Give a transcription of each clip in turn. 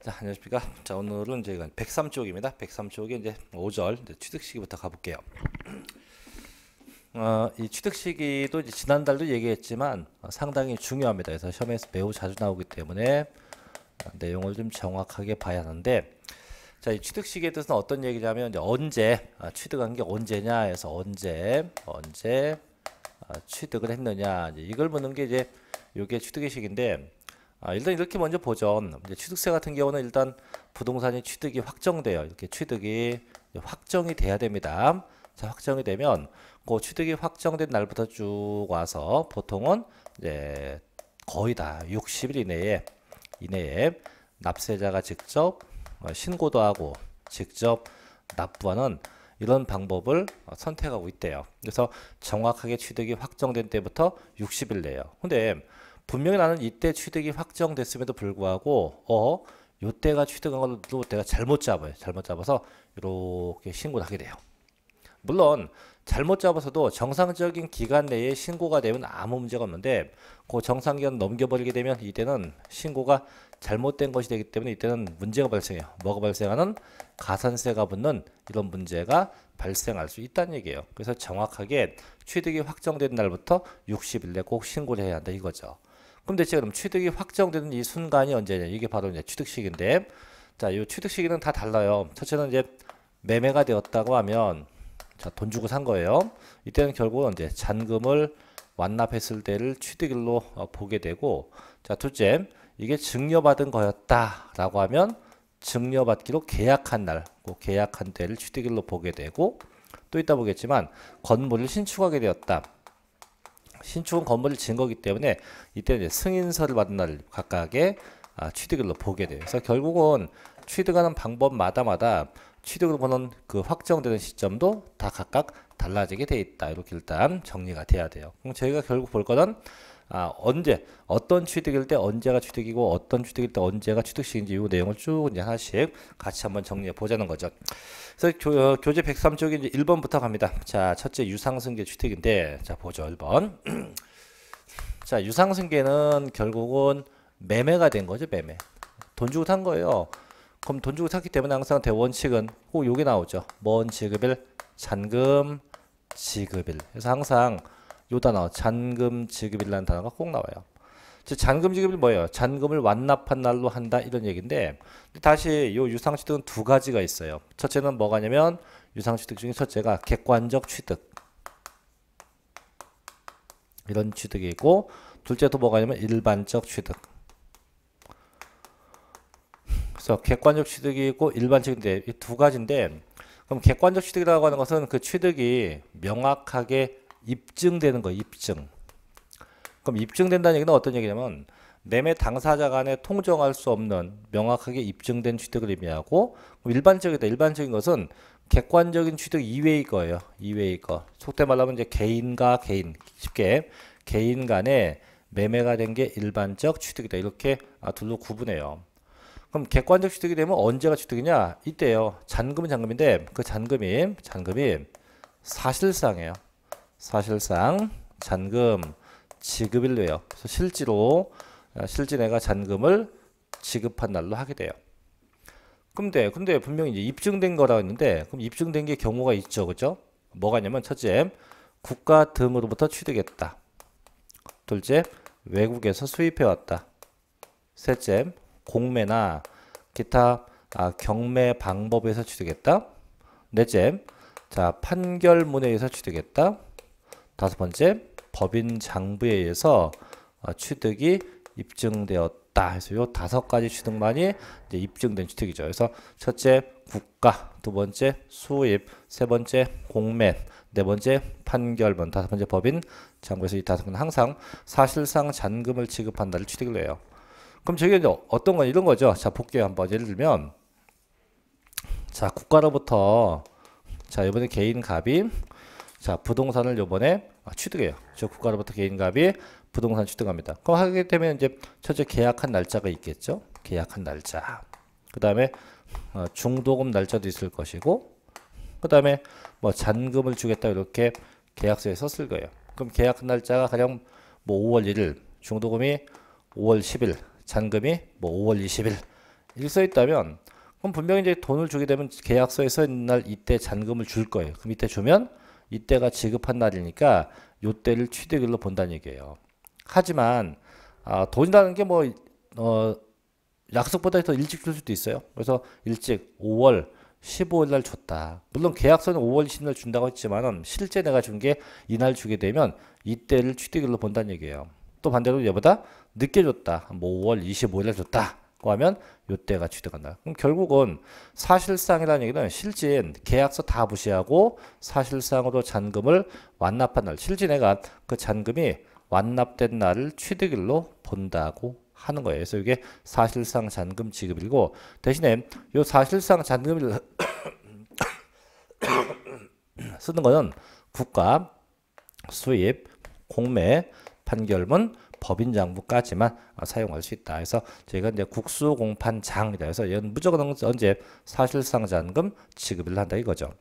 자, 안녕하십니까. 자, 오늘은 이제 희가 103쪽입니다. 103쪽에 이제 5절 이제 취득시기부터 가볼게요. 어, 이 취득시기도 이제 지난달도 얘기했지만 어, 상당히 중요합니다. 그래서 시험에서 매우 자주 나오기 때문에 어, 내용을 좀 정확하게 봐야 하는데 자, 이 취득시기에 대해서는 어떤 얘기냐면 이제 언제 아, 취득한 게 언제냐 해서 언제 언제 아, 취득을 했느냐 이걸 묻는 게 이제 요게 취득의 시기인데 아, 일단 이렇게 먼저 보죠. 취득세 같은 경우는 일단 부동산이 취득이 확정돼요. 이렇게 취득이 확정이 돼야 됩니다. 자, 확정이 되면 그 취득이 확정된 날부터 쭉 와서 보통은 이제 거의 다 60일 이내에 이내에 납세자가 직접 어, 신고도 하고 직접 납부하는 이런 방법을 어, 선택하고 있대요. 그래서 정확하게 취득이 확정된 때부터 60일 내요. 근데 분명히 나는 이때 취득이 확정됐음에도 불구하고 어 요때가 취득한 걸로 내가 잘못 잡아요. 잘못 잡아서 이렇게 신고를 하게 돼요. 물론 잘못 잡아서도 정상적인 기간 내에 신고가 되면 아무 문제가 없는데 그 정상기간 넘겨버리게 되면 이때는 신고가 잘못된 것이 되기 때문에 이때는 문제가 발생해요. 뭐가 발생하는 가산세가 붙는 이런 문제가 발생할 수 있다는 얘기예요. 그래서 정확하게 취득이 확정된 날부터 60일 내꼭 신고를 해야 한다 이거죠. 그럼 대체 그럼 취득이 확정되는 이 순간이 언제냐? 이게 바로 이제 취득 시기인데, 자, 이 취득 시기는 다 달라요. 첫째는 이제 매매가 되었다고 하면, 자, 돈 주고 산 거예요. 이때는 결국은 이제 잔금을 완납했을 때를 취득일로 어, 보게 되고, 자, 둘째, 이게 증여받은 거였다라고 하면 증여받기로 계약한 날, 그 계약한 때를 취득일로 보게 되고, 또 이따 보겠지만 건물을 신축하게 되었다. 신축은 건물을 지은 거기 때문에 이때 이제 승인서를 받은 날 각각의 아, 취득일로 보게 돼요. 그래서 결국은 취득하는 방법마다마다 취득을 보는 그 확정되는 시점도 다 각각 달라지게 돼 있다. 이렇게 일단 정리가 돼야 돼요. 그럼 저희가 결국 볼 거는 아 언제 어떤 취득일 때 언제가 취득이고 어떤 취득일 때 언제가 취득시인지 이 내용을 쭉 이제 하나씩 같이 한번 정리해 보자는 거죠. 그래서 교, 어, 교재 103쪽에 이제 1번부터 갑니다. 자 첫째 유상승계 취득인데 자 보죠 1번. 자 유상승계는 결국은 매매가 된 거죠 매매. 돈 주고 탄 거예요. 그럼 돈 주고 샀기 때문에 항상 대원칙은 꼭 요게 나오죠. 먼 지급일 잔금 지급일. 그래서 항상 요 단어 잔금 지급이라는 단어가 꼭 나와요. 잔금 지급이 뭐예요? 잔금을 완납한 날로 한다 이런 얘기인데 다시 요 유상취득은 두 가지가 있어요. 첫째는 뭐가냐면 유상취득 중에 첫째가 객관적 취득 이런 취득이 고 둘째도 뭐가냐면 일반적 취득 그래서 객관적 취득이 있고 일반적인데 이 두 가지인데 그럼 객관적 취득이라고 하는 것은 그 취득이 명확하게 입증되는 거 입증. 그럼 입증된다는 얘기는 어떤 얘기냐면 매매 당사자 간에 통정할 수 없는 명확하게 입증된 취득을 의미하고 뭐 일반적이다. 일반적인 것은 객관적인 취득 이외의 거예요. 이외의 거. 속대 말하면 이제 개인과 개인 쉽게 개인 간에 매매가 된 게 일반적 취득이다. 이렇게 아, 둘로 구분해요. 그럼 객관적 취득이 되면 언제가 취득이냐? 이때요. 잔금은 잔금인데 그 잔금이 잔금이 사실상이에요. 사실상 잔금 지급일 돼요. 그래서 실제로 어, 실제 내가 잔금을 지급한 날로 하게 돼요. 근데 근데 분명히 이제 입증된 거라고 했는데 그럼 입증된 게 경우가 있죠. 그죠? 뭐가냐면 첫째 국가 등으로부터 취득했다. 둘째 외국에서 수입해 왔다. 셋째 공매나 기타 아, 경매 방법에서 취득했다. 넷째 자 판결문에 의해서 취득했다. 다섯 번째 법인 장부에 의해서 어, 취득이 입증되었다. 해서 요 다섯 가지 취득만이 이제 입증된 취득이죠. 그래서 첫째 국가, 두 번째 수입, 세 번째 공매, 네 번째 판결문, 다섯 번째 법인 장부에서 이 다섯 번은 항상 사실상 잔금을 지급한다를 취득을 해요. 그럼 저게 이제 어떤 건 이런 거죠. 자 볼게요 한번 예를 들면 자 국가로부터 자 이번에 개인 갑이 자, 부동산을 요번에 취득해요. 즉 국가로부터 개인갑이 부동산 취득합니다. 그럼 하게 되면 이제 첫째 계약한 날짜가 있겠죠. 계약한 날짜. 그 다음에 어, 중도금 날짜도 있을 것이고 그 다음에 뭐 잔금을 주겠다 이렇게 계약서에 썼을 거예요. 그럼 계약한 날짜가 가령 뭐 5월 1일 중도금이 5월 10일 잔금이 뭐 5월 20일 일렇써 있다면 그럼 분명히 이제 돈을 주게 되면 계약서에 써 있는 날 이때 잔금을 줄 거예요. 그럼 이때 주면 이때가 지급한 날이니까 요때를 취득일로 본다는 얘기예요. 하지만 아, 돈이라는 게뭐 어, 약속보다 더 일찍 줄 수도 있어요. 그래서 일찍 5월 15일 날 줬다. 물론 계약서는 5월 20일 날 준다고 했지만 실제 내가 준 게 이날 주게 되면 이때를 취득일로 본다는 얘기예요. 또 반대로 얘보다 늦게 줬다. 뭐 5월 25일 날 줬다. 하면 요때가 취득한다. 그럼 결국은 사실상이라는 얘기는 실진 계약서 다 무시하고 사실상으로 잔금을 완납한 날, 실진해간 그 잔금이 완납된 날을 취득일로 본다고 하는 거예요. 그래서 이게 사실상 잔금 지급이고 대신에 요 사실상 잔금을 쓰는 거는 국가 수입 공매 판결문 법인 장부까지만 어, 사용할 수 있다. 그래서 저희가 이제 국수공판장이다. 그래서 이건 무조건 어, 언제 사실상 잔금 지급을 한다 이거죠.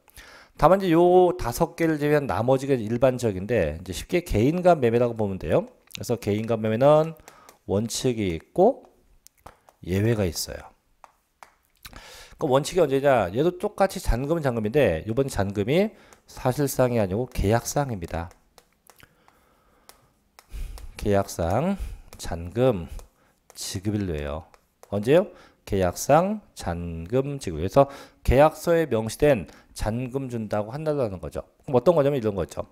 다만 이제 요 다섯 개를 제외한 나머지가 일반적인데 이제 쉽게 개인 간 매매라고 보면 돼요. 그래서 개인 간 매매는 원칙이 있고 예외가 있어요. 그 원칙이 언제냐? 얘도 똑같이 잔금은 잔금인데 이번 잔금이 사실상이 아니고 계약상입니다. 계약상 잔금 지급일로예요. 언제요? 계약상 잔금 지급. 그래서 계약서에 명시된 잔금 준다고 한다는 거죠. 어떤 거냐면 이런 거죠.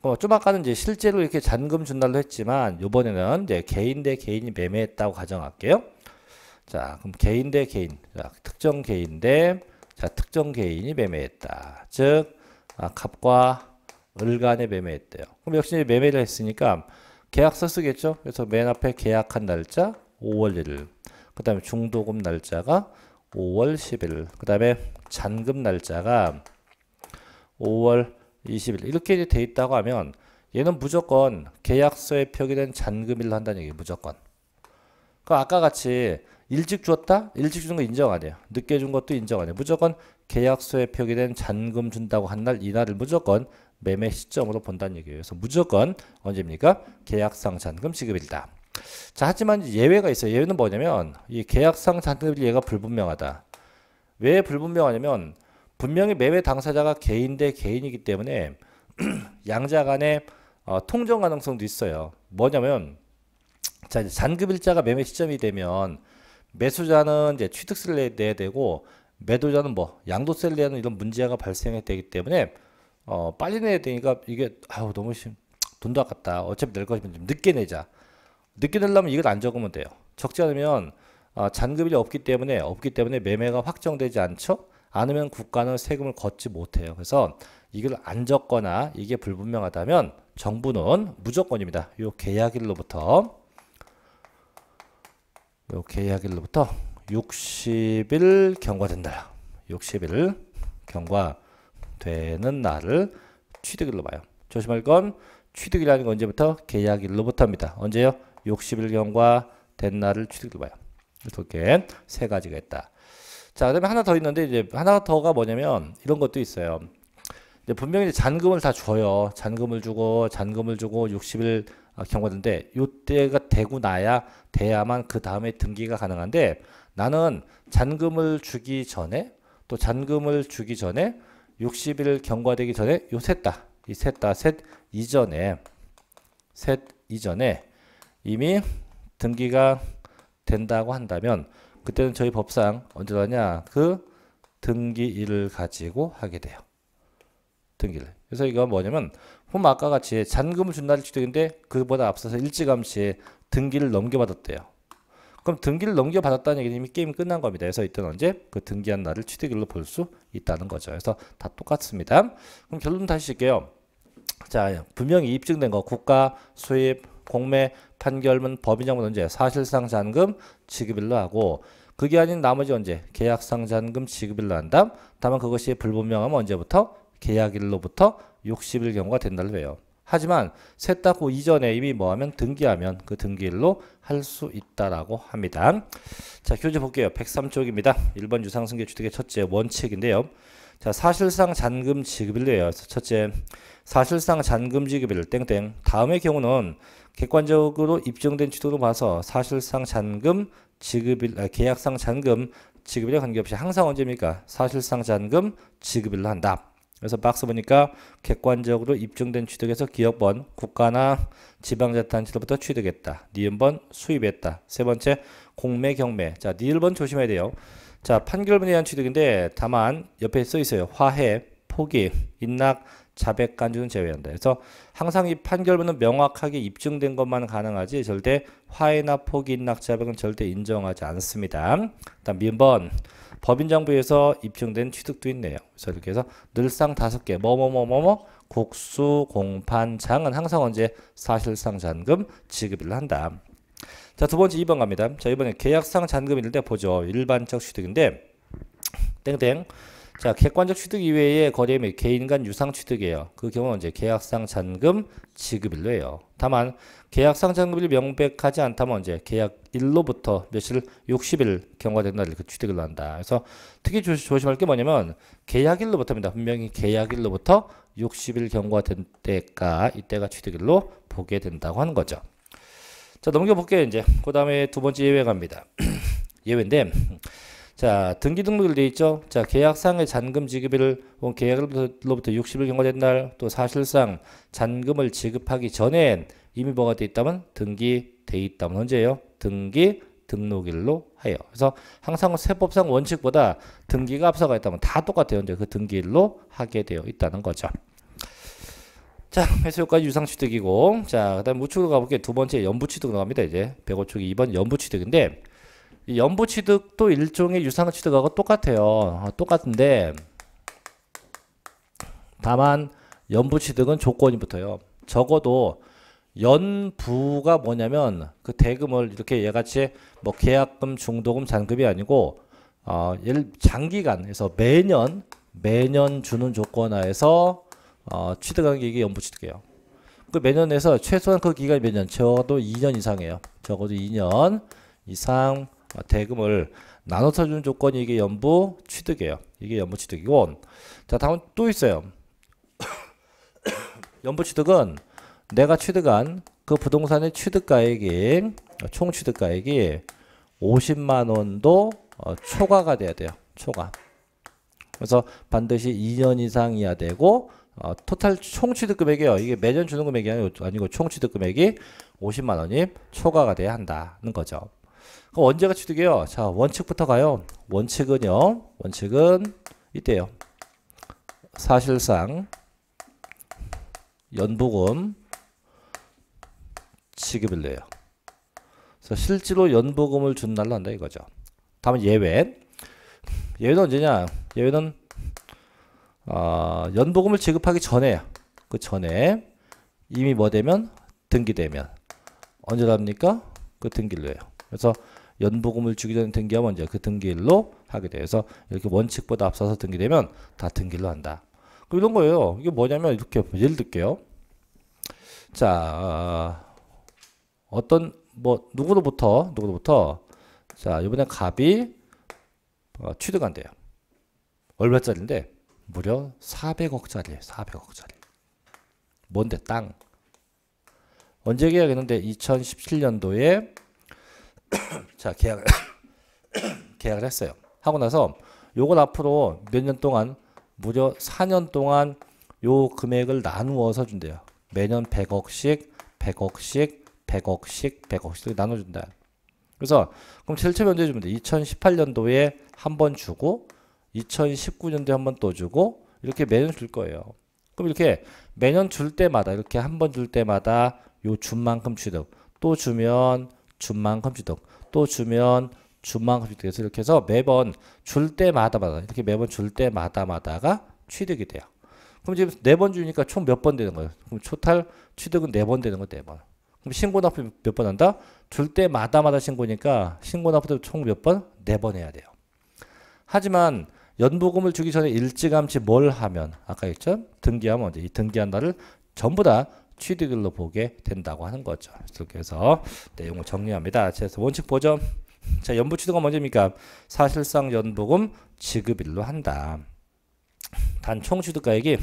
어, 좀 아까는 이제 실제로 이렇게 잔금 준다고 했지만 요번에는 이제 개인 대 개인이 매매했다고 가정할게요. 자, 그럼 개인 대 개인. 자, 특정 개인 대 자, 특정 개인이 매매했다. 즉 아, 갑과 을 간에 매매했대요. 그럼 역시 매매를 했으니까 계약서 쓰겠죠. 그래서 맨 앞에 계약한 날짜 5월 1일. 그 다음에 중도금 날짜가 5월 10일. 그 다음에 잔금 날짜가 5월 20일. 이렇게 돼 있다고 하면 얘는 무조건 계약서에 표기된 잔금일로 한다는 얘기예요. 무조건. 그 아까 같이 일찍 주었다? 일찍 주는 거 인정 안 해요. 늦게 준 것도 인정 안 해요. 무조건 계약서에 표기된 잔금 준다고 한 날 이날을 무조건 매매 시점으로 본다는 얘기예요. 그래서 무조건 언제입니까? 계약상 잔금 지급일이다. 자, 하지만 예외가 있어요. 예외는 뭐냐면 이 계약상 잔금일 예가 불분명하다. 왜 불분명하냐면 분명히 매매 당사자가 개인 대 개인이기 때문에 양자 간의 어, 통정 가능성도 있어요. 뭐냐면 자, 잔급일자가 매매 시점이 되면 매수자는 이제 취득세를 내야 되고 매도자는 뭐 양도세를 내는 이런 문제가 발생이 되기 때문에 어, 빨리 내야 되니까 이게 아우 너무 심 돈도 아깝다. 어차피 낼 거면 좀 늦게 내자. 늦게 내려면 이걸 안 적으면 돼요. 적지 않으면 어, 잔금이 없기 때문에 없기 때문에 매매가 확정되지 않죠. 않으면 국가는 세금을 걷지 못해요. 그래서 이걸 안 적거나 이게 불분명하다면 정부는 무조건입니다. 요 계약일로부터 요 계약일로부터 60일 경과된다. 60일 경과 되는 날을 취득일로 봐요. 조심할 건 취득이라는 건 언제부터 계약일로부터 합니다. 언제요? 60일경과 된 날을 취득일로 봐요. 이렇게 세 가지가 있다. 자, 그다음에 하나 더 있는데 이제 하나 더가 뭐냐면 이런 것도 있어요. 이제 분명히 잔금을 다 줘요. 잔금을 주고 잔금을 주고 60일 아, 경과인데 요때가 되고 나야 돼야만 그 다음에 등기가 가능한데 나는 잔금을 주기 전에 또 잔금을 주기 전에 60일 경과되기 전에 요 셋다 이 셋다 셋 이전에 셋 이전에 이미 등기가 된다고 한다면 그때는 저희 법상 언제 하냐 그 등기일을 가지고 하게 돼요 등기를 그래서 이건 뭐냐면 홈 아까 같이 잔금을 준 날이 취득인데 그보다 앞서서 일찌감치 등기를 넘겨받았대요 그럼 등기를 넘겨 받았다는 얘기는 이미 게임이 끝난 겁니다. 그래서 이때는 언제 그 등기한 날을 취득일로 볼 수 있다는 거죠. 그래서 다 똑같습니다. 그럼 결론 다시 할게요. 자, 분명히 입증된 거 국가 수입 공매 판결문 법인정문 언제 사실상 잔금 지급일로 하고 그게 아닌 나머지 언제 계약상 잔금 지급일로 한다 다만 그것이 불분명하면 언제부터 계약일로부터 60일 경우가 된다를 해요. 하지만 셋다고 그 이전에 이미 뭐하면 등기하면 그 등기일로 할 수 있다라고 합니다. 자 교재 볼게요. 103쪽입니다. 1번 유상승계 주택의 첫째 원칙인데요. 자 사실상 잔금 지급일래요 첫째 사실상 잔금 지급일 땡땡 다음의 경우는 객관적으로 입증된 취도로 봐서 사실상 잔금 지급일 아, 계약상 잔금 지급일에 관계없이 항상 언제입니까? 사실상 잔금 지급일로 한다. 그래서 박스 보니까 객관적으로 입증된 취득에서 기업 번 국가나 지방자치단체로부터 취득했다. 니은 번 수입했다. 세 번째 공매 경매. 자 니을 번 조심해야 돼요. 자 판결문에 대한 취득인데 다만 옆에 써 있어요. 화해, 포기, 인낙 자백 간주는 제외한다. 그래서 항상 이 판결문은 명확하게 입증된 것만 가능하지 절대 화해나 포기, 인낙 자백은 절대 인정하지 않습니다. 다음 미번 법인정부에서 입증된 취득도 있네요. 그래서 이렇게 해서 늘상 다섯 개 뭐뭐뭐뭐뭐 곡수 뭐, 뭐, 뭐, 공판장은 항상 언제 사실상 잔금 지급을 한다. 자두 번째 2번 갑니다. 자 이번에 계약상 잔금일 때 보죠. 일반적 취득인데 땡땡 자 객관적 취득 이외의 거래 및 개인 간 유상 취득이에요. 그 경우는 이제 계약상 잔금 지급일로 해요. 다만 계약상 잔금이 명백하지 않다면 언제 계약 일로부터 며칠 60일 경과 된날에그 취득을 한다. 그래서 특히 조심, 할게 뭐냐면 계약일로부터입니다. 분명히 계약일로부터 60일 경과 된 때가 이때가 취득일로 보게 된다고 하는 거죠. 자 넘겨볼게요 이제 그 다음에 두 번째 예외 갑니다. 예외인데 자, 등기 등록일 되어 있죠. 자, 계약상의 잔금 지급일을 계약으로부터 60일 경과된 날 또 사실상 잔금을 지급하기 전엔 이미 뭐가 돼 있다면 등기 돼 있다면 언제예요? 등기 등록일로 해요. 그래서 항상 세법상 원칙보다 등기가 앞서가 있다면 다 똑같아요. 이제 그 등기일로 하게 되어 있다는 거죠. 자, 회수 서여까지 유상취득이고, 자, 그 다음 우측으로 가볼게요. 두 번째 연부취득 나갑니다. 이제 105쪽이 2번 연부취득인데, 연부 취득도 일종의 유상 취득하고 똑같아요. 어, 똑같은데 다만 연부 취득은 조건이 붙어요. 적어도 연부가 뭐냐면 그 대금을 이렇게 얘같이 뭐 계약금, 중도금, 잔급이 아니고 어, 예를 장기간 그서 매년 매년 주는 조건 하에서 어, 취득한 게 이게 연부 취득이에요. 그 매년에서 최소한 그 기간이 몇 년? 적어도 2년 이상이에요. 적어도 2년 이상 어, 대금을 나눠서 주는 조건이 이게 연부 취득이에요. 이게 연부 취득이 원. 자 다음 또 있어요. 연부 취득은 내가 취득한 그 부동산의 취득가액이 어, 총 취득가액이 50만 원도 어, 초과가 돼야 돼요. 초과. 그래서 반드시 2년 이상이야 되고 어, 토탈 총 취득 금액이요 이게 매년 주는 금액이 아니고 총 취득 금액이 50만 원이 초과가 돼야 한다는 거죠. 그럼 언제가 취득이에요? 자, 원칙부터 가요. 원칙은요. 원칙은 이때요. 사실상 연부금 지급일 내요. 그래서 실제로 연부금을 준 날로 한다 이거죠. 다음 예외. 예외는 언제냐? 예외는 어, 연보금을 지급하기 전에 그 전에 이미 뭐 되면 등기되면 언제랍니까? 그 등기를 해요. 그래서 연복금을 주기 전에 등기가 먼저 그 등기일로 하게 돼서 이렇게 원칙보다 앞서서 등기되면 다 등기일로 한다. 그 이런 거예요. 이게 뭐냐면 이렇게 예를 들게요. 자 어떤 뭐 누구로부터 누구로부터 자 이번에 갑이 어, 취득한대요. 얼마짜리인데 무려 400억짜리예요. 400억짜리. 뭔데 땅. 언제 계약했는데 2017년도에 자 계약을 계약을 했어요. 하고 나서 요걸 앞으로 몇 년 동안 무려 4년 동안 요 금액을 나누어서 준대요. 매년 100억씩 100억씩 100억씩 100억씩 나눠준다. 그래서 그럼 실체 면제 주면 돼. 2018년도에 한 번 주고 2019년도에 한 번 또 주고 이렇게 매년 줄 거예요. 그럼 이렇게 매년 줄 때마다 이렇게 한 번 줄 때마다 요 준만큼 취득 또 주면 준만 컴퓨터 또 주면 준만 컴퓨터에서 이렇게 해서 매번 줄 때마다마다 이렇게 매번 줄 때마다마다가 취득이 돼요. 그럼 지금 네 번 주니까 총 몇 번 되는 거예요? 그럼 초탈 취득은 네 번 되는 거네 번. 그럼 신고 납부 몇 번 한다? 줄 때마다마다 신고니까 신고 납부도 총 몇 번? 네 번 해야 돼요. 하지만 연보금을 주기 전에 일찌감치 뭘 하면 아까 했죠? 등기하면 이제 이 등기한 날을 전부 다 취득일로 보게 된다고 하는 거죠. 그래서 내용을 정리합니다. 그래서 원칙 보점. 자, 연부 취득은 언제입니까? 사실상 연부금 지급일로 한다. 단 총취득가액이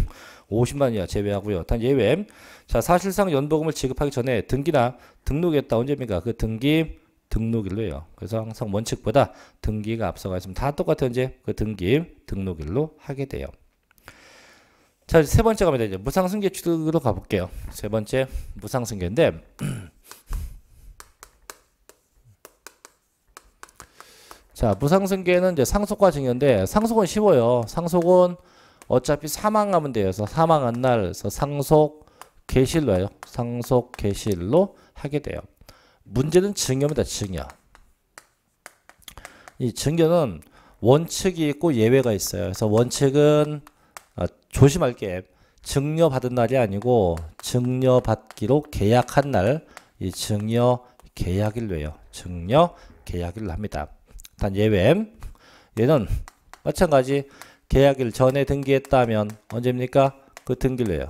50만 이하 제외하고요. 단 예외. 자, 사실상 연보금을 지급하기 전에 등기나 등록했다 언제입니까? 그 등기 등록일로 해요. 그래서 항상 원칙보다 등기가 앞서가 있으면 다 똑같은 이제 그 등기 등록일로 하게 돼요. 자, 세 번째 가면 되죠. 무상승계 취득으로 가볼게요. 세 번째 무상승계인데 자, 무상승계는 이제 상속과 증여인데 상속은 쉬워요. 상속은 어차피 사망하면 돼요. 서 사망한 날에서 상속 개실로 해요. 상속 개실로 하게 돼요. 문제는 증여입니다. 증여. 이 증여는 원칙이 있고 예외가 있어요. 그래서 원칙은 아, 조심할 게 증여받은 날이 아니고 증여받기로 계약한 날 이 증여 계약일로요. 해 증여 계약일로 합니다. 단 예외 얘는 마찬가지 계약일 전에 등기했다면 언제입니까? 그 등기일로요.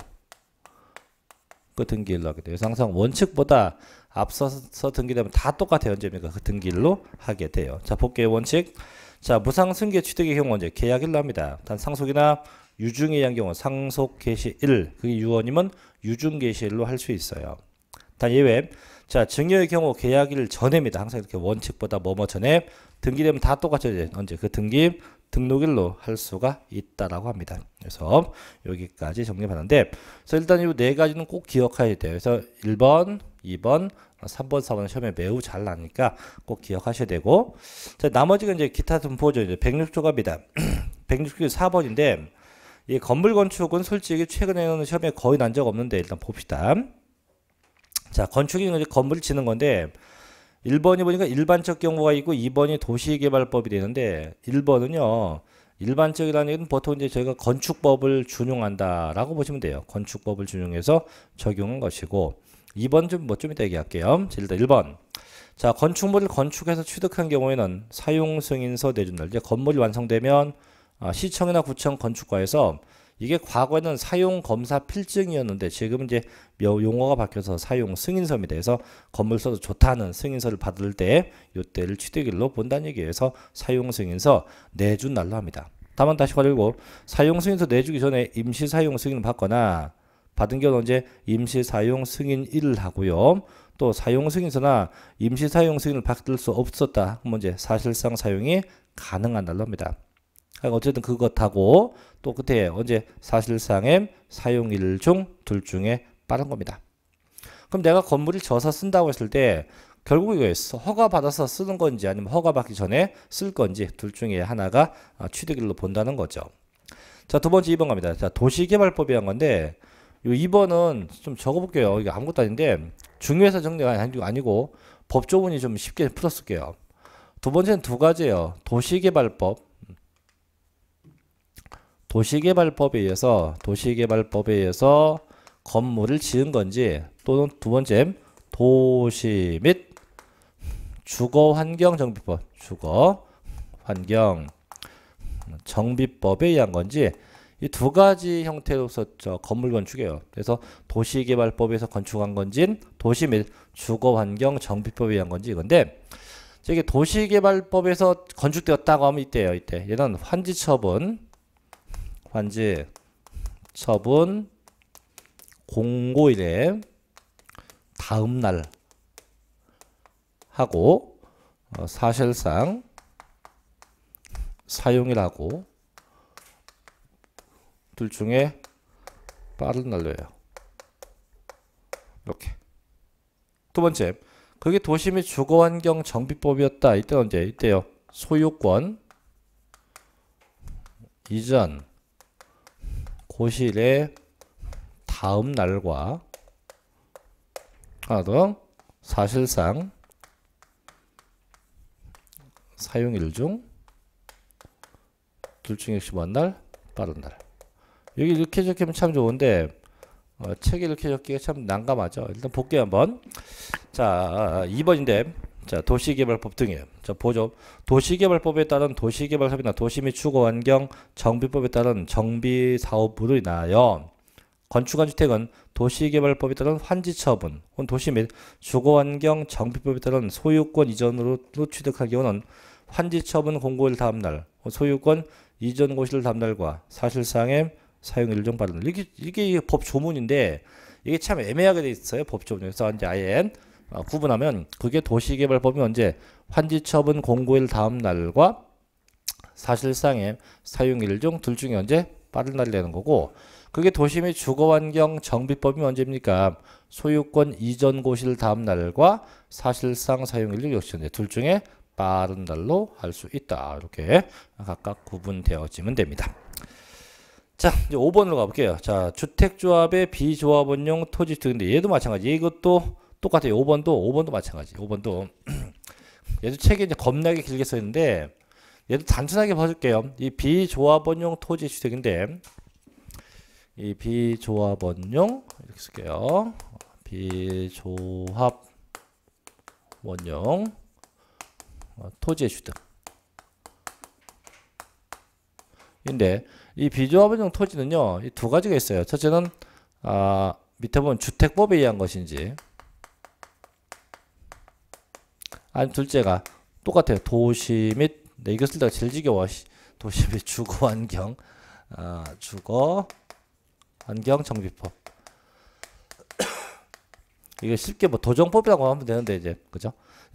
해그 등기일로 하게 돼요. 항상 원칙보다 앞서서 등기되면 다 똑같아요. 언제입니까? 그 등기일로 하게 돼요. 자, 복귀의 원칙. 자, 무상 승계 취득의 경우 언제? 계약일로 합니다. 단 상속이나 유중에 의한 경우 상속 개시 1, 그 유언이면 유중 개시일로 할 수 있어요. 단 예외. 자, 증여의 경우 계약일 전입니다. 항상 이렇게 원칙보다 뭐뭐 전에 등기되면 다 똑같이 언제 그 등기 등록일로 할 수가 있다라고 합니다. 그래서 여기까지 정리하는데 그래서 일단 이 네 가지는 꼭 기억해야 돼요. 그래서 1번, 2번, 3번, 4번 시험에 매우 잘 나니까 꼭 기억하셔야 되고 자, 나머지가 이제 기타 등포죠. 이제 106조갑니다. 106조 4번인데 이 건물 건축은 솔직히 최근에는 시험에 거의 난 적 없는데 일단 봅시다. 자, 건축이 이제 건물을 지는 건데 1번이 보니까 일반적 경우가 있고 2번이 도시개발법이 되는데 1번은요. 일반적이라는 얘기는 보통 이제 저희가 건축법을 준용한다라고 보시면 돼요. 건축법을 준용해서 적용한 것이고 2번 좀 뭐좀 뭐 이따 얘기할게요. 일단 1번. 자, 건축물을 건축해서 취득한 경우에는 사용 승인서 내준다. 이제 건물이 완성되면 아, 시청이나 구청 건축과에서 이게 과거에는 사용 검사 필증이었는데 지금은 이제 용어가 바뀌어서 사용 승인서입니다. 그래서 건물 써도 좋다는 승인서를 받을 때 이때를 취득일로 본다는 얘기에서 사용 승인서 내준 날로 합니다. 다만 다시 걸리고 사용 승인서 내주기 전에 임시 사용 승인을 받거나 받은 경우 는 언제 임시 사용 승인 일을 하고요. 또 사용 승인서나 임시 사용 승인을 받을 수 없었다. 그러 면 이제 사실상 사용이 가능한 날로합니다 그러니까 어쨌든 그것하고 또 끝에 언제 사실상의 사용일 중 둘 중에 빠른 겁니다. 그럼 내가 건물을 져서 쓴다고 했을 때 결국 이거였어. 허가 받아서 쓰는 건지 아니면 허가 받기 전에 쓸 건지 둘 중에 하나가 아, 취득일로 본다는 거죠. 자, 두 번째 2번 갑니다. 자, 도시개발법에 한 건데 이 2번은 좀 적어볼게요. 이게 아무것도 아닌데 중요해서 정리가 아니고 법조문이 좀 쉽게 풀었을게요. 두 번째는 두 가지예요. 도시개발법 도시개발법에 의해서 도시개발법에 의해서 건물을 지은 건지 또는 두 번째 도시 및 주거 환경 정비법 주거 환경 정비법에 의한 건지 이 두 가지 형태로서 저 건물 건축이에요. 그래서 도시개발법에서 건축한 건지 도시 및 주거 환경 정비법에 의한 건지 이건데 저게 도시개발법에서 건축되었다고 하면 이때예요. 이때 얘는 환지처분 반지 처분 공고일에 다음 날 하고 어, 사실상 사용이라고둘 중에 빠른 날로예요. 이렇게 두 번째 그게 도시 및 주거환경 정비법이었다. 이때 언제? 이때요. 소유권 이전 고실의 다음 날과 하나 더 사실상 사용일 중 둘 중에 역시 먼 날, 빠른 날. 여기 이렇게 적히면 참 좋은데 어, 책에 이렇게 적기가 참 난감하죠. 일단 볼게요 한번. 자, 2번인데 자 도시개발법 등이에요. 자, 보조 도시개발법에 따른 도시개발사업이나 도시 및 주거환경 정비법에 따른 정비사업부를 인하여 건축한 주택은 도시개발법에 따른 환지처분 혹은 도시 및 주거환경 정비법에 따른 소유권 이전으로 취득할 경우는 환지처분 공고일 다음날 소유권 이전 고시를 다음날과 사실상의 사용 일정 발언 이게 이게 법 조문인데 이게 참 애매하게 돼 있어요 법 조문에서 이제 아예 어, 구분하면 그게 도시개발법이 언제 판지 처분 공고일 다음 날과 사실상의 사용일 중 둘 중에 언제 빠른 날 되는 거고 그게 도심의 주거환경 정비법이 언제입니까? 소유권 이전 고실 다음 날과 사실상 사용일 역시 언제 둘 중에 빠른 날로 할 수 있다. 이렇게 각각 구분되어지면 됩니다. 자, 이제 5번으로 가볼게요. 자, 주택조합의 비조합원용 토지 등인데 얘도 마찬가지. 이것도 똑같아요. 5번도 5번도 마찬가지. 5번도 얘도 책에 이제 겁나게 길게 써있는데 얘도 단순하게 봐줄게요. 이 비조합원용 토지 주택인데 이 비조합원용 이렇게 쓸게요. 비조합원용 어, 토지 주택 인데 이 비조합원용 토지는요 이 두 가지가 있어요 첫째는 아 밑에 보면 주택법에 의한 것인지 아니 둘째가 똑같아요. 도시 및 네, 이거 쓸다가 제일 지겨워. 도시 및 주거 환경 아, 주거 환경 정비법 이게 쉽게 뭐 도정법이라고 하면 되는데 이제 그죠?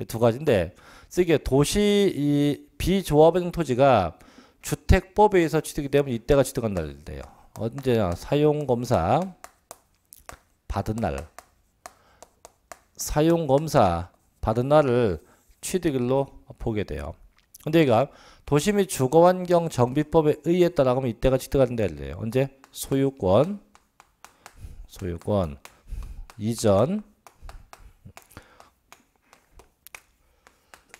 두 가지인데 쓰기에 도시 이 비조합형 토지가 주택법에 의해서 취득이 되면 이때가 취득한 날인데요. 언제냐? 아, 사용검사 받은 날. 사용검사 받은 날을 취득일로 보게 돼요. 근데 얘가 도시 및 주거환경 정비법에 의해 따라가면 이때가 취득하는 데요 언제? 소유권, 소유권, 이전,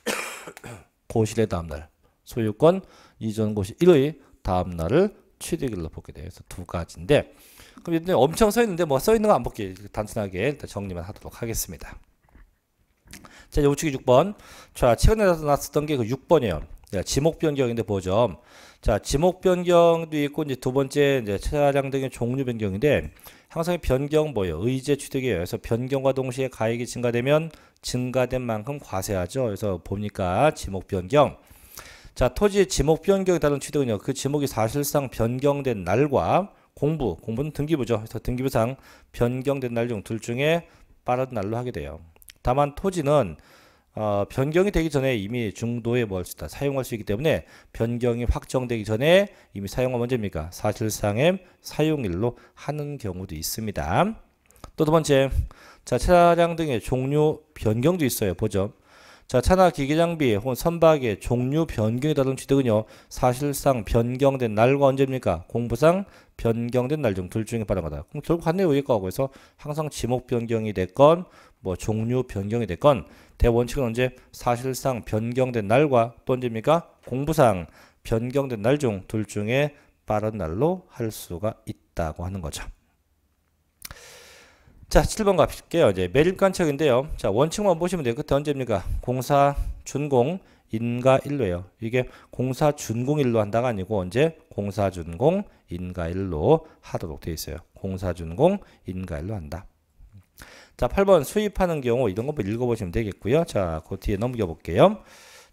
고실의 다음날, 소유권, 이전 고실 1의 다음날을 취득일로 보게 돼요. 그래서 두 가지인데 그럼 이제 엄청 써 있는데 뭐써 있는 거 안 볼게요. 단순하게 정리만 하도록 하겠습니다. 자, 이 우측이 6번. 자, 최근에 나왔던 게 그 6번이에요. 자, 지목 변경인데 보죠 자, 지목 변경도 있고 이제 두 번째 이제 차량 등의 종류 변경인데 항상 변경 뭐예요? 의제 취득이에요. 그래서 변경과 동시에 가액이 증가되면 증가된 만큼 과세하죠. 그래서 보니까 지목 변경. 자, 토지 의 지목 변경에 따른 취득은요. 그 지목이 사실상 변경된 날과 공부, 공부는 등기부죠. 그래서 등기부상 변경된 날 중 둘 중에 빠른 날로 하게 돼요. 다만 토지는 어, 변경이 되기 전에 이미 중도에 멀지다 뭐 사용할 수 있기 때문에 변경이 확정되기 전에 이미 사용하면 언제입니까? 사실상의 사용일로 하는 경우도 있습니다. 또 두 번째, 자 차량 등의 종류 변경도 있어요. 보죠. 자, 차나 기계 장비 혹은 선박의 종류 변경에 따른 취득은요. 사실상 변경된 날과 언제입니까? 공부상 변경된 날 중 둘 중에 발행하다. 그럼 결국 한네요 여기까고 해서 항상 지목 변경이 됐건 뭐 종류 변경이 됐건 대원칙은 언제 사실상 변경된 날과 또 언제입니까? 공부상 변경된 날 중 둘 중에 빠른 날로 할 수가 있다고 하는 거죠. 자, 7번 가볼게요. 이제 매립 관측인데요. 자, 원칙만 보시면 돼요. 그때 언제입니까? 공사, 준공, 인가, 일로예요. 이게 공사, 준공, 일로 한다가 아니고 언제? 공사, 준공, 인가, 일로 하도록 되어 있어요. 공사, 준공, 인가, 일로 한다. 자, 8번 수입하는 경우 이런 것만 읽어보시면 되겠고요. 자, 그 뒤에 넘겨 볼게요.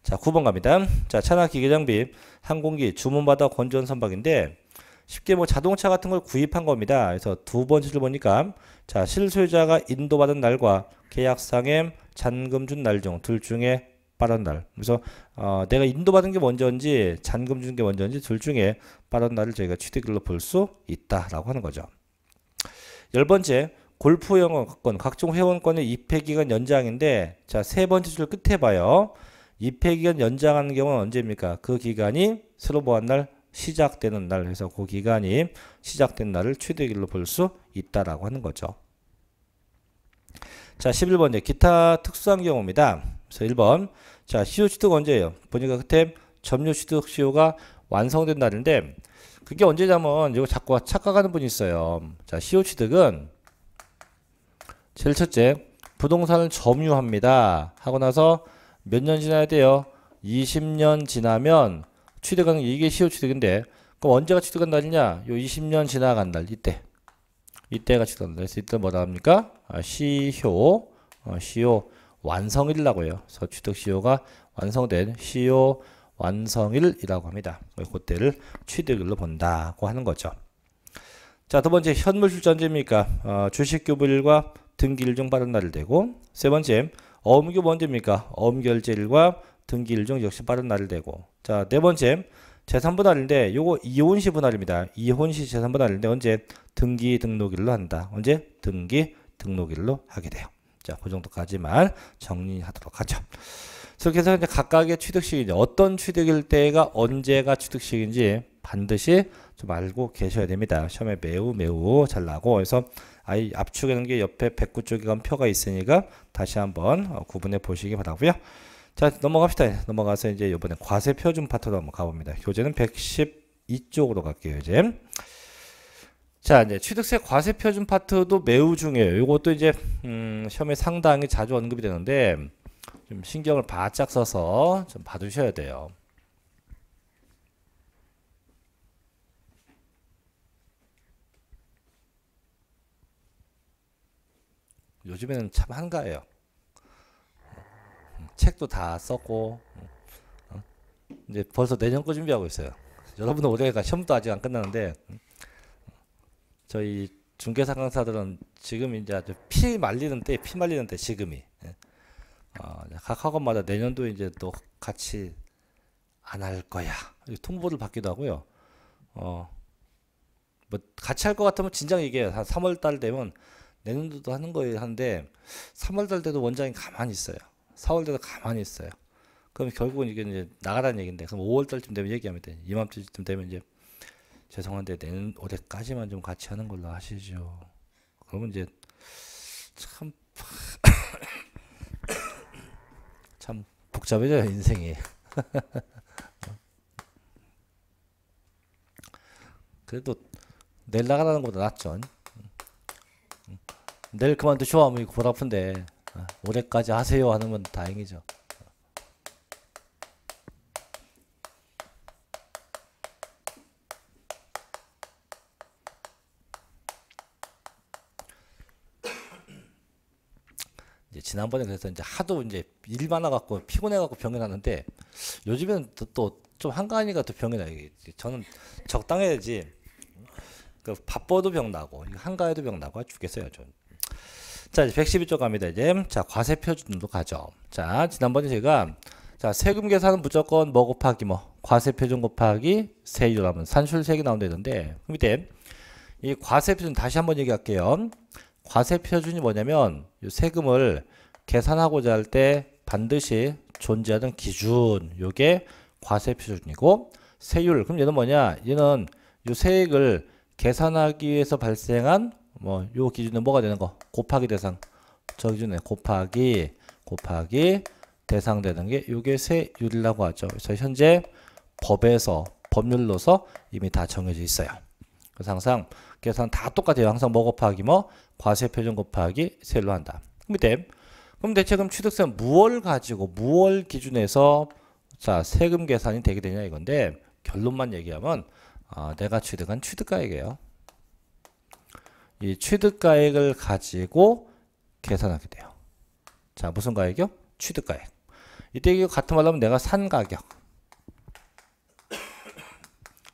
자, 9번 갑니다. 자, 차나 기계장비, 항공기, 주문받아 건전 선박인데 쉽게 뭐 자동차 같은 걸 구입한 겁니다. 그래서 두 번째를 보니까 자 실소유자가 인도받은 날과 계약상의 잔금 준 날 중 둘 중에 빠른 날. 그래서 어, 내가 인도받은 게 먼저인지 잔금 준 게 먼저인지 둘 중에 빠른 날을 저희가 취득일로 볼 수 있다라고 하는 거죠. 열 번째 골프 영어권 각종 회원권의 입회 기간 연장인데 자 세 번째 줄 끝에 봐요. 입회 기간 연장하는 경우는 언제입니까? 그 기간이 새로 보한 날 시작되는 날 해서 그 기간이 시작된 날을 취득일로 볼 수 있다라고 하는 거죠. 자, 11번째 기타 특수한 경우입니다. 그래서 1번. 자, 시효 취득 언제예요? 보니까 그때 점유 취득 시효가 완성된 날인데 그게 언제냐면 이거 자꾸 착각하는 분이 있어요. 자, 시효 취득은 제일 첫째 부동산을 점유합니다. 하고 나서 몇 년 지나야 돼요? 20년 지나면 취득한 이게 시효 취득인데 그럼 언제가 취득한 날이냐? 요 20년 지나간 날 이때 이때가 취득한 날. 그래서 이때 뭐라 합니까? 아, 시효 어, 시효 완성일이라고 해요. 그래서 취득 시효가 완성된 시효 완성일이라고 합니다. 그때를 취득일로 본다고 하는 거죠. 자, 두 번째 현물 출전제입니까? 어, 주식 교부일과 등기일 중 빠른 날이 되고 세 번째 어교 번제입니까? 어결제일과 등기 일정 역시 빠른 날이 되고 자 네 번째 재산분할인데 요거 이혼시 분할입니다. 이혼시 재산분할인데 언제 등기 등록일로 한다. 언제 등기 등록일로 하게 돼요. 자, 그 정도까지만 정리하도록 하죠. 그래서 이제 각각의 취득시기 어떤 취득일 때가 언제가 취득식인지 반드시 좀 알고 계셔야 됩니다. 시험에 매우 매우 잘 나고 그래서 아이 압축에 는게 옆에 백구 쪽에 가면 표가 있으니까 다시 한번 어, 구분해 보시기 바라고요. 자 넘어갑시다 넘어가서 이제 이번에 과세 표준 파트로 한번 가봅니다 교재는 112쪽으로 갈게요 이제 자 이제 취득세 과세 표준 파트도 매우 중요해요 이것도 이제 음, 시험에 상당히 자주 언급이 되는데 좀 신경을 바짝 써서 좀 봐두셔야 돼요 요즘에는 참 한가해요 책도 다 썼고 어? 이제 벌써 내년 거 준비하고 있어요. 여러분은 올해가 시험도 아직 안 끝나는데 음. 저희 중개사 강사들은 지금 이제 아주 피 말리는 때, 피 말리는 때 지금이 예. 어, 각 학원마다 내년도 이제 또 같이 안 할 거야 통보를 받기도 하고요. 어, 뭐 같이 할 것 같으면 진작 얘기해요. 한 3월 달 되면 내년도도 하는 거예요. 하데 3월 달 때도 원장이 가만히 있어요. 4월 돼도 가만히 있어요. 그럼 결국은 이게 이제 나가라는 얘기인데 그럼 5월 달쯤 되면 얘기하면 돼. 이맘때쯤 되면 이제 죄송한데 내년 올해까지만 좀 같이 하는 걸로 하시죠. 그러면 이제 참 참 복잡해져요 인생이. 그래도 내일 나가라는 것보 낫죠. 내일 그만두쇼 하면 골 아픈데. 어, 올해까지 하세요 하는건 다행이죠. 지난번에 그래서 이제 하도 이제 일만 나갖고 피곤해갖고 병이 났는데 요즘에는 또좀 한가하니까 또 병이 나요. 저는 적당해야지. 그 바빠도 병 나고 한가해도 병 나고 죽겠어요 전. 자, 이제 112쪽 갑니다. 이제. 자, 과세표준으로 가죠. 자, 지난번에 제가 자, 세금 계산은 무조건 뭐 곱하기 뭐 과세표준 곱하기 세율 하면 산출세액이 나온다는데 밑에 이 과세표준 다시 한번 얘기할게요. 과세표준이 뭐냐면 세금을 계산하고자 할 때 반드시 존재하는 기준 요게 과세표준이고 세율 그럼 얘는 뭐냐 얘는 요 세액을 계산하기 위해서 발생한 뭐요 기준은 뭐가 되는 거 곱하기 대상 저 기준에 곱하기 곱하기 대상되는 게 요게 세율이라고 하죠. 그래서 현재 법에서 법률로서 이미 다 정해져 있어요. 그래서 항상 계산 다 똑같아요. 항상 뭐 곱하기 뭐 과세 표준 곱하기 세율로 한다. 밑에 그럼 대체 그럼 취득세는 무얼 가지고 무얼 기준에서 자 세금 계산이 되게 되냐 이건데 결론만 얘기하면 아, 내가 취득한 취득가액이에요. 이 취득가액을 가지고 계산하게 돼요. 자, 무슨 가액이요? 취득가액. 이때 이거 같은 말로 하면 내가 산 가격.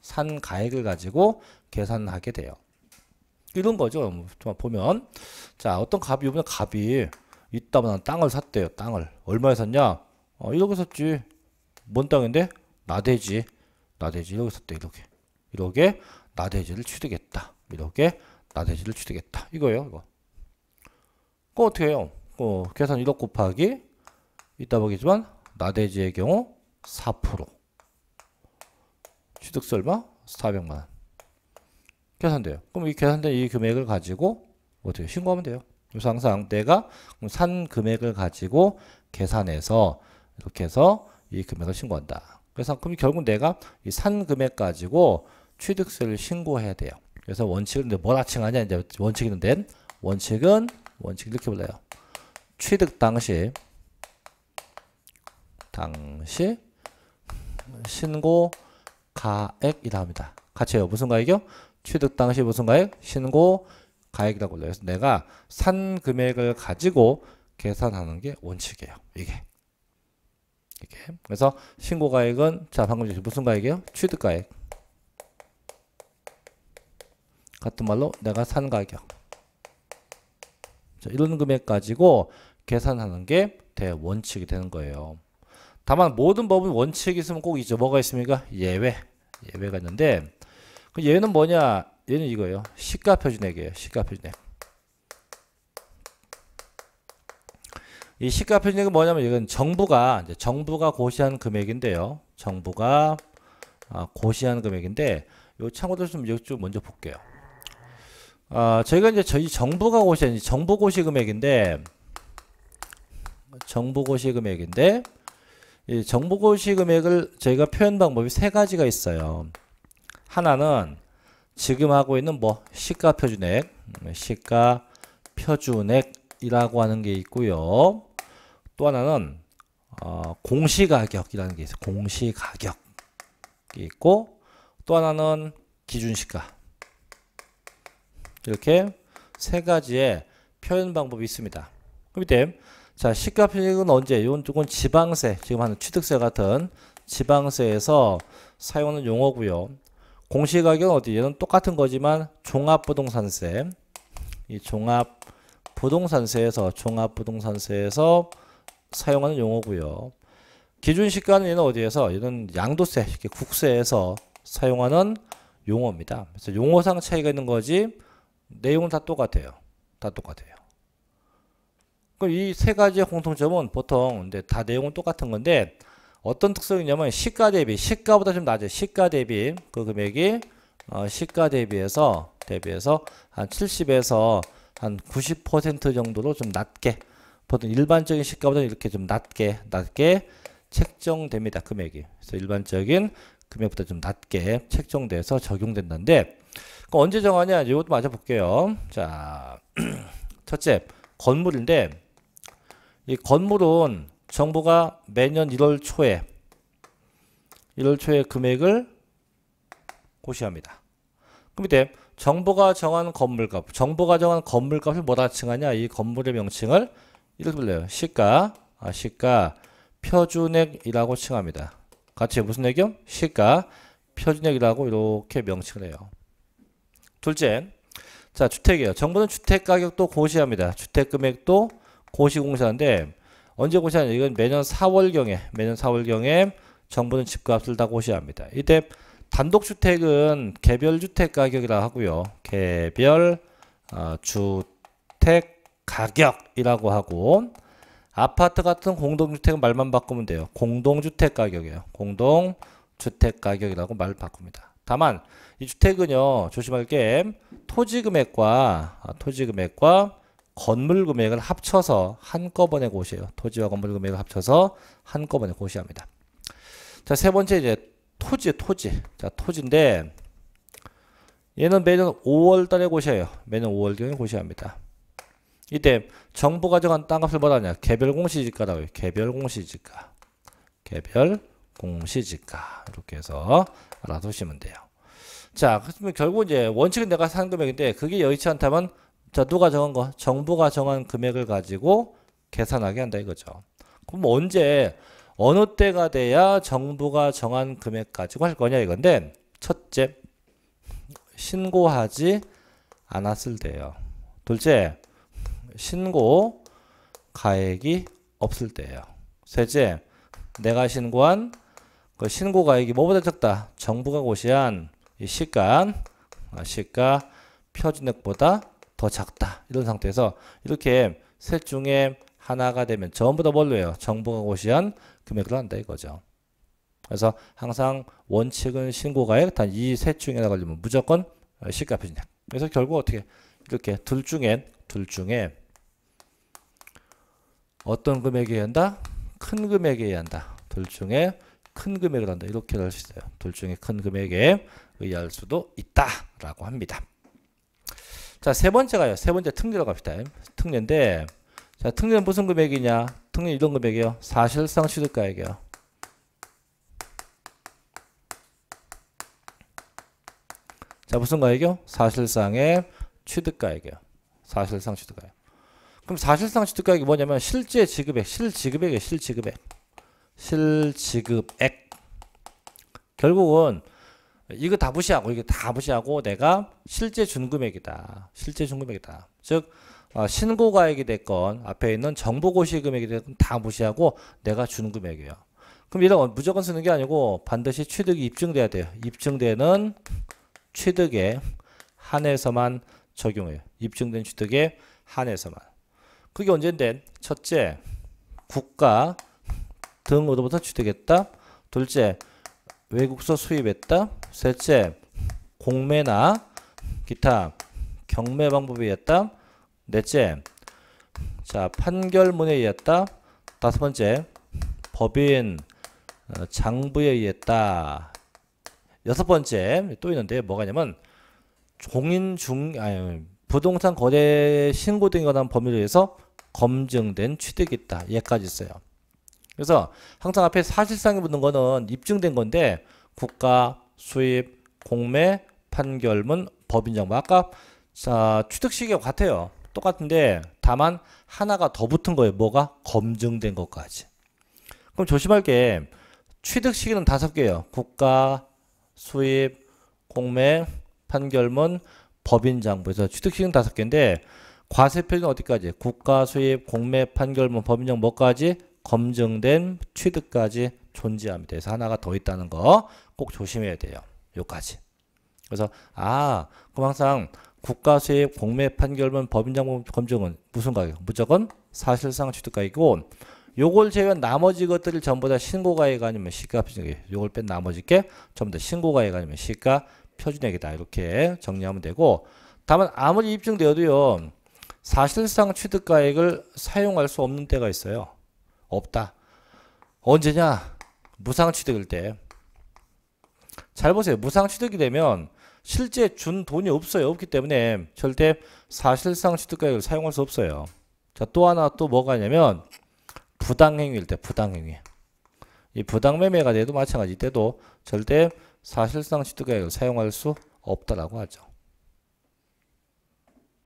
산 가액을 가지고 계산하게 돼요. 이런 거죠. 보면. 자, 어떤 값이, 이번에 값이 있다면 땅을 샀대요. 땅을. 얼마에 샀냐? 어, 이렇게 샀지. 뭔 땅인데? 나대지. 나대지. 이렇게 샀대. 이렇게. 이렇게 나대지를 취득했다. 이렇게 나대지를 줄이겠다. 이거예요, 이거. 그거 어떻게 해요? 어, 계산 1억 곱하기, 이따 보겠지만, 나대지의 경우 4%. 취득세 얼마? 400만원. 계산돼요. 그럼 이 계산된 이 금액을 가지고, 어떻게 신고하면 돼요. 그래서 항상 내가 산 금액을 가지고 계산해서, 이렇게 해서 이 금액을 신고한다. 그래서 그럼 결국 내가 이 산 금액 가지고 취득세를 신고해야 돼요. 그래서 원칙은 뭘라 칭하냐 이제 원칙이 는데 원칙은 원칙 이렇게 불러요. 취득 당시 당시 신고 가액이라 합니다. 같이요. 무슨 가액이요? 취득 당시 무슨 가액? 신고 가액이라고 불러요. 그래서 내가 산 금액을 가지고 계산하는 게 원칙이에요. 이게. 이게. 그래서 신고 가액은 자, 방금 무슨 가액이요? 취득 가액. 같은 말로 내가 산 가격 자, 이런 금액 가지고 계산하는 게 대원칙이 되는 거예요. 다만 모든 법은 원칙이 있으면 꼭 있죠. 뭐가 있습니까? 예외. 예외가 있는데 그 예외는 뭐냐? 얘는 이거예요. 시가표준액이에요. 시가표준액. 이 시가표준액은 뭐냐면 이건 정부가 정부가 고시한 금액인데요. 정부가 아, 고시한 금액인데 요 참고들 좀 먼저 볼게요. 아, 저희가 이제 저희 정부가 고시한 정부 고시 금액인데 정부 고시 금액인데 이 정부 고시 금액을 저희가 표현 방법이 세 가지가 있어요. 하나는 지금 하고 있는 뭐 시가 표준액, 시가 표준액이라고 하는 게 있고요. 또 하나는 어, 공시가격이라는 게 있어요. 공시가격이 있고 또 하나는 기준시가 이렇게 세 가지의 표현 방법이 있습니다. 그럼 이때 자 시가표익은 언제? 이건 조금 지방세 지금 하는 취득세 같은 지방세에서 사용하는 용어고요. 공시가격은 어디? 얘는 똑같은 거지만 종합부동산세 이 종합부동산세에서 종합부동산세에서 사용하는 용어고요. 기준시가는 얘는 어디에서? 얘는 양도세, 국세에서 사용하는 용어입니다. 그래서 용어상 차이가 있는 거지 내용은 다 똑같아요. 다 똑같아요. 이 세 가지의 공통점은 보통 이제 다 내용은 똑같은 건데 어떤 특성이냐면 시가 대비 시가보다 좀 낮아요. 시가 대비 그 금액이 어, 시가 대비해서 대비해서 한 70에서 한 90% 정도로 좀 낮게 보통 일반적인 시가보다 이렇게 좀 낮게 낮게 책정됩니다. 금액이. 그래서 일반적인 금액보다 좀 낮게 책정돼서 적용된다는데 그 언제 정하냐? 이것도 맞아 볼게요. 자, 첫째, 건물인데, 이 건물은 정부가 매년 1월 초에, 1월 초에 금액을 고시합니다. 그럼 이때 정부가 정한 건물값, 정부가 정한 건물값을 뭐라 칭하냐? 이 건물의 명칭을 이렇게 불러요. 시가, 아, 시가, 표준액이라고 칭합니다. 같이 무슨 얘기요? 시가, 표준액이라고 이렇게 명칭을 해요. 둘째, 자 주택이요. 정부는 주택 가격도 고시합니다. 주택 금액도 고시공시하는데 언제 고시하냐? 이건 매년 4월경에 매년 4월경에 정부는 집값을 다 고시합니다. 이때 단독주택은 개별주택 가격이라 하고요. 개별 어, 주택 가격이라고 하고 아파트 같은 공동주택은 말만 바꾸면 돼요. 공동주택 가격이에요. 공동주택 가격이라고 말 바꿉니다. 다만 이 주택은요 조심할 게 토지금액과 아, 토지금액과 건물금액을 합쳐서 한꺼번에 고시해요. 토지와 건물금액을 합쳐서 한꺼번에 고시합니다. 자세 번째 이제 토지 토지 자 토지인데 얘는 매년 5월 달에 고시해요. 매년 5월경에 고시합니다. 이때 정부 가져간 땅값을 뭐라냐? 개별 공시지가라고 해요. 개별 공시지가. 개별 공시지가. 이렇게 해서 알아두시면 돼요. 자, 그러면 결국 이제 원칙은 내가 산 금액인데 그게 여의치 않다면 자, 누가 정한 거? 정부가 정한 금액을 가지고 계산하게 한다 이거죠. 그럼 언제 어느 때가 돼야 정부가 정한 금액 가지고 할 거냐 이건데 첫째 신고하지 않았을 때요 둘째 신고 가액이 없을 때예요. 셋째 내가 신고한 그 신고 가액이 뭐보다 적다. 정부가 고시한 이 시간 아, 시가 표준액보다 더 작다 이런 상태에서 이렇게 셋 중에 하나가 되면 전부 다 뭘로 해요? 정부가 고시한 금액으로 한다 이거죠. 그래서 항상 원칙은 신고가액 단이셋 중에 나가려면 무조건 시가 표준액. 그래서 결국 어떻게 이렇게 둘 중에 둘 중에 어떤 금액에 해야 한다? 큰 금액에 해야 한다. 둘 중에 큰 금액을 한다. 이렇게 할수 있어요. 둘 중에 큰 금액에 의할 수도 있다라고 합니다. 자, 세 번째가요. 세 번째 특례로 갑시다. 특례인데 자, 특례는 무슨 금액이냐? 특례 이런 금액이요. 사실상 취득가액이요. 자, 무슨 가액이요? 사실상의 취득가액이요. 사실상 취득가액. 그럼 사실상 취득가액이 뭐냐면 실제 지급액, 실지급액이에요. 실지급액. 실지급액 결국은 이거 다 무시하고 이게 다 무시하고 내가 실제 준금액이다. 실제 준금액이다. 즉 어, 신고가액이 됐건 앞에 있는 정보고시금액이 됐건 다 무시하고 내가 준금액이에요. 그럼 이런 건 무조건 쓰는 게 아니고 반드시 취득이 입증돼야 돼요. 입증되는 취득에 한해서만 적용해요. 입증된 취득에 한해서만. 그게 언젠데 첫째 국가 등으로부터 취득했다. 둘째, 외국서 수입했다. 셋째, 공매나 기타 경매 방법에 의했다. 넷째, 자 판결문에 의했다. 다섯 번째, 법인 어, 장부에 의했다. 여섯 번째 또 있는데 뭐가냐면 종인 중 아니 부동산 거래 신고 등에 관한 법률에 의해서 검증된 취득이 있다. 얘까지 있어요. 그래서 항상 앞에 사실상에 붙는 거는 입증된 건데 국가, 수입, 공매, 판결문, 법인정보 아까 자, 취득시기와 같아요. 똑같은데 다만 하나가 더 붙은 거예요. 뭐가? 검증된 것까지. 그럼 조심할 게 취득 시기는 다섯 개예요. 국가, 수입, 공매, 판결문, 법인 장부에서 취득 시기는 다섯 개인데 과세 표준 어디까지? 국가, 수입, 공매, 판결문, 법인 장부까지 검증된 취득까지 존재합니다. 그래서 하나가 더 있다는 거 꼭 조심해야 돼요. 요까지. 그래서 아, 그럼 항상 국가수입 공매 판결문 법인장 검증은 무슨 가격? 무조건 사실상 취득가이고 요걸 제외한 나머지 것들을 전부 다 신고가액 아니면 시가표준액 요걸 뺀 나머지 게 전부 다 신고가액 아니면 시가표준액이다 이렇게 정리하면 되고 다만 아무리 입증되어도요 사실상 취득가액을 사용할 수 없는 때가 있어요 없다. 언제냐? 무상취득일 때. 잘 보세요. 무상취득이 되면 실제 준 돈이 없어요. 없기 때문에 절대 사실상 취득가액을 사용할 수 없어요. 자, 또 하나 또 뭐가 냐면 부당행위일 때 부당행위. 이 부당매매가 돼도 마찬가지. 때도 절대 사실상 취득가액을 사용할 수 없다라고 하죠.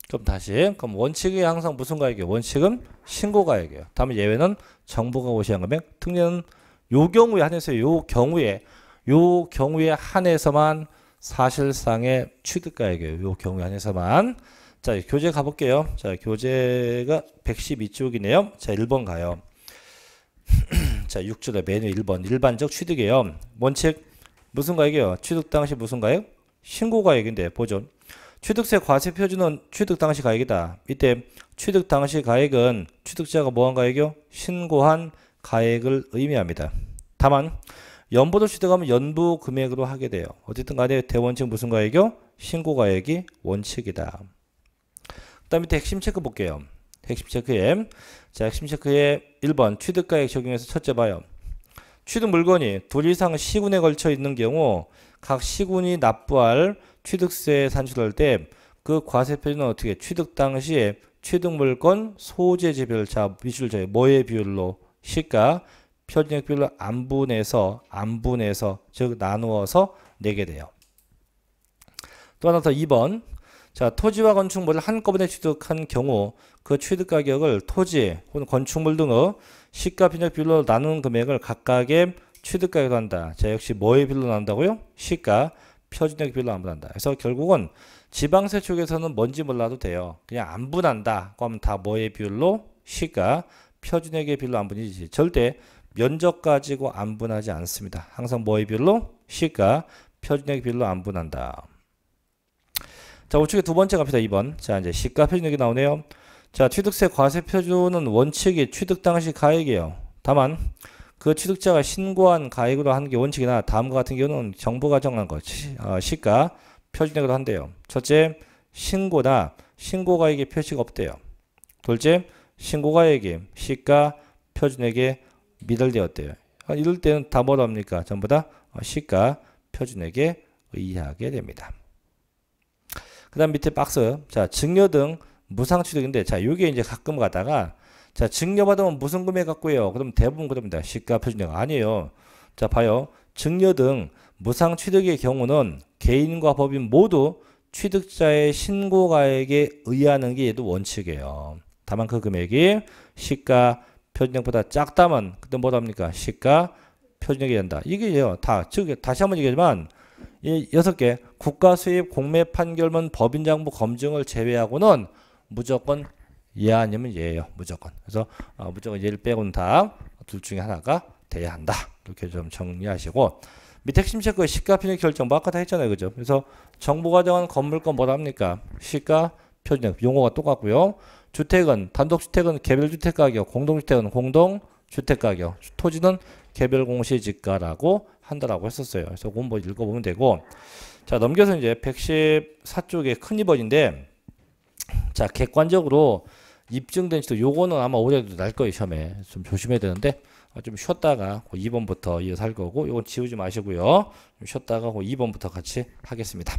그럼 다시 그럼 원칙이 항상 무슨 가액이에요? 원칙은 신고 가액이에요. 다음에 예외는 정부가 고시한 금액, 특례는 요 경우에 한해서 요 경우에 요 경우에 한해서만 사실상의 취득 가액이에요. 요 경우에 한해서만 자 교재 가볼게요. 자 교재가 112쪽이네요. 자 1번 가요. 자 6줄에 메뉴 1번 일반적 취득이에요. 원칙 무슨 가액이에요? 취득 당시 무슨 가액? 신고 가액인데 보존. 취득세 과세 표준은 취득 당시 가액이다. 이때 취득 당시 가액은 취득자가 뭐한 가액이요? 신고한 가액을 의미합니다. 다만 연보를 취득하면 연부 금액으로 하게 돼요. 어쨌든 간에 대원칙 무슨 가액이요? 신고 가액이 원칙이다. 그 다음 밑에 핵심 체크 볼게요. 핵심 체크에 자 핵심 체크에 1번 취득가액 적용해서 첫째 봐요. 취득 물건이 둘 이상 시군에 걸쳐 있는 경우 각 시군이 납부할 취득세 산출할 때 그 과세표준은 어떻게 취득 당시에 취득물건 소재지별자 미술자의 뭐의 비율로 시가 표준액비율로 안 분해서 안 분해서 즉 나누어서 내게 돼요. 또 하나 더 2번 자 토지와 건축물을 한꺼번에 취득한 경우 그 취득 가격을 토지 혹은 건축물 등의 시가 표준액 비율로 나누는 금액을 각각의 취득가격도 한다. 자, 역시 뭐의 비율로 나온다고요? 시가, 표준액 비율로 안 분한다. 그래서 결국은 지방세 쪽에서는 뭔지 몰라도 돼요. 그냥 안 분한다. 그럼다 뭐의 비율로? 시가, 표준액의 비율로 안 분이지. 절대 면적 가지고 안 분하지 않습니다. 항상 뭐의 비율로? 시가, 표준액 비율로 안 분한다. 자, 우측에 두 번째 갑니다 2번. 자, 이제 시가 표준액이 나오네요. 자, 취득세 과세 표준은 원칙이 취득 당시 가액이에요. 다만 그 취득자가 신고한 가액으로 하는 게 원칙이나 다음과 같은 경우는 정부가 정한 것, 시, 음. 어, 시가, 표준액으로 한대요. 첫째, 신고나 신고가액의 표시가 없대요. 둘째, 신고가액이 시가, 표준액에 미달되었대요. 아, 이럴 때는 다 뭐라 합니까? 전부 다 시가, 어, 표준액에 의하게 됩니다. 그 다음 밑에 박스. 자, 증여 등 무상취득인데, 자, 요게 이제 가끔 가다가 자, 증여받으면 무슨 금액 갖고요 그럼 대부분 그럽니다. 시가 표준액 아니에요. 자, 봐요. 증여 등 무상 취득의 경우는 개인과 법인 모두 취득자의 신고가액에 의하는 게 얘도 원칙이에요. 다만 그 금액이 시가 표준액보다 작다면 그때 뭐랍니까? 시가 표준액이 된다. 이게요. 다, 즉, 다시 한번 얘기하지만, 이 여섯 개 국가 수입 공매 판결문 법인장부 검증을 제외하고는 무조건 예 아니면 예예요. 무조건. 그래서 어, 무조건 예를 빼고는 다 둘 중에 하나가 돼야 한다. 이렇게 좀 정리하시고 밑에 핵심 체크 시가 표준 결정 뭐 아까 다 했잖아요. 그죠? 그래서 정부가 정한 건물권 뭐라 합니까? 시가 표준 용어가 똑같고요. 주택은 단독주택은 개별주택 가격, 공동주택은 공동 주택 가격, 토지는 개별 공시지가라고 한다라고 했었어요. 그래서 공부 뭐 읽어보면 되고 자 넘겨서 이제 114쪽에 큰 2번인데 자 객관적으로 입증된 지도 요거는 아마 올해도 날 거예요 시험에 좀 조심해야 되는데 어, 좀 쉬었다가 2번부터 그 이어살 거고 요건 지우지 마시고요 쉬었다가 2번부터 그 같이 하겠습니다